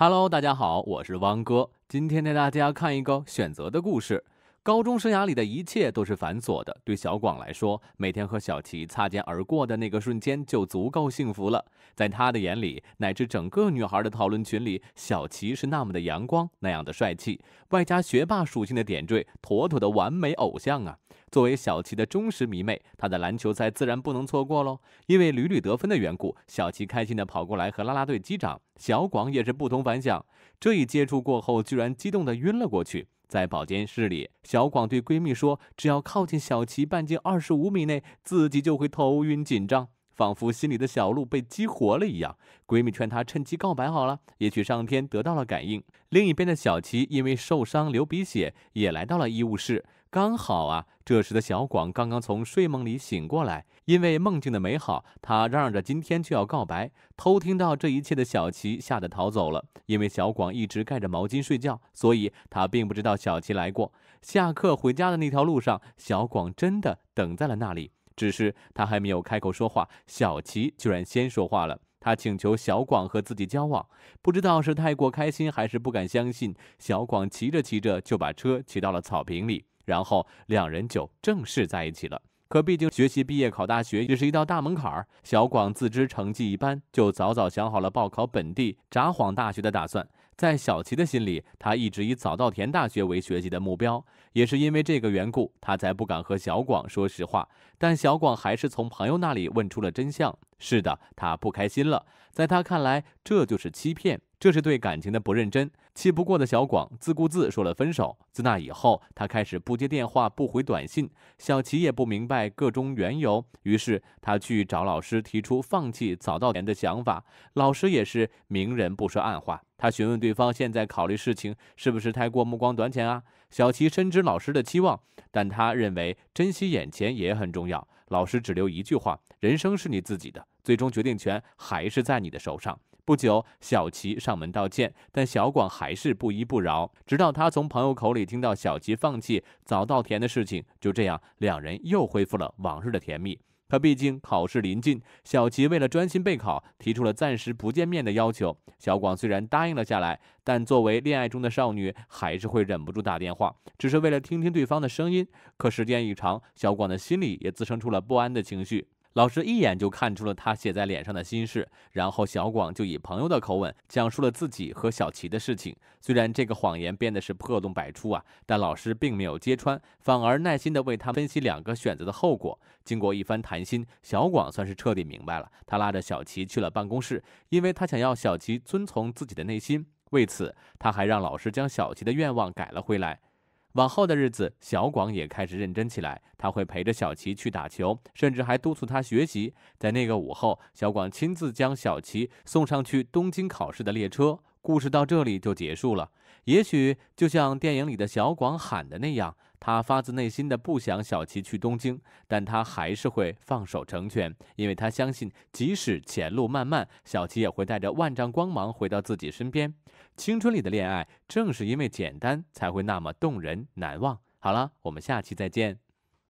Hello，大家好，我是汪哥，今天带大家看一个选择的故事。高中生涯里的一切都是繁琐的，对小广来说，每天和小齐擦肩而过的那个瞬间就足够幸福了。在他的眼里，乃至整个女孩的讨论群里，小齐是那么的阳光，那样的帅气，外加学霸属性的点缀，妥妥的完美偶像啊！作为小齐的忠实迷妹，他的篮球赛自然不能错过喽。因为屡屡得分的缘故，小齐开心的跑过来和啦啦队击掌，小广也是不同凡响。这一接触过后，居然激动的晕了过去。在保健室里，小广对闺蜜说：“只要靠近小琪半径二十五米内，自己就会头晕紧张，仿佛心里的小鹿被激活了一样。”闺蜜劝她趁机告白好了，也许上天得到了感应。另一边的小琪因为受伤流鼻血，也来到了医务室。刚好啊，这时的小广刚刚从睡梦里醒过来，因为梦境的美好，他嚷嚷着今天就要告白。偷听到这一切的小琪吓得逃走了，因为小广一直盖着毛巾睡觉，所以他并不知道小琪来过。下课回家的那条路上，小广真的等在了那里，只是他还没有开口说话，小琪居然先说话了。他请求小广和自己交往，不知道是太过开心还是不敢相信，小广骑着骑着就把车骑到了草坪里。然后两人就正式在一起了。可毕竟学习、毕业、考大学也是一道大门槛儿。小广自知成绩一般，就早早想好了报考本地札幌大学的打算。在小齐的心里，他一直以早稻田大学为学习的目标。也是因为这个缘故，他才不敢和小广说实话。但小广还是从朋友那里问出了真相。是的，他不开心了。在他看来，这就是欺骗。这是对感情的不认真，气不过的小广自顾自说了分手。自那以后，他开始不接电话、不回短信。小齐也不明白个中缘由，于是他去找老师提出放弃早到点的想法。老师也是明人不说暗话，他询问对方现在考虑事情是不是太过目光短浅啊？小齐深知老师的期望，但他认为珍惜眼前也很重要。老师只留一句话：人生是你自己的，最终决定权还是在你的手上。不久，小齐上门道歉，但小广还是不依不饶。直到他从朋友口里听到小齐放弃早稻田的事情，就这样，两人又恢复了往日的甜蜜。可毕竟考试临近，小齐为了专心备考，提出了暂时不见面的要求。小广虽然答应了下来，但作为恋爱中的少女，还是会忍不住打电话，只是为了听听对方的声音。可时间一长，小广的心里也滋生出了不安的情绪。老师一眼就看出了他写在脸上的心事，然后小广就以朋友的口吻讲述了自己和小齐的事情。虽然这个谎言编的是破洞百出啊，但老师并没有揭穿，反而耐心地为他分析两个选择的后果。经过一番谈心，小广算是彻底明白了。他拉着小齐去了办公室，因为他想要小齐遵从自己的内心。为此，他还让老师将小齐的愿望改了回来。往后的日子，小广也开始认真起来。他会陪着小琪去打球，甚至还督促他学习。在那个午后，小广亲自将小琪送上去东京考试的列车。故事到这里就结束了。也许就像电影里的小广喊的那样。他发自内心的不想小琪去东京，但他还是会放手成全，因为他相信，即使前路漫漫，小琪也会带着万丈光芒回到自己身边。青春里的恋爱，正是因为简单，才会那么动人难忘。好了，我们下期再见。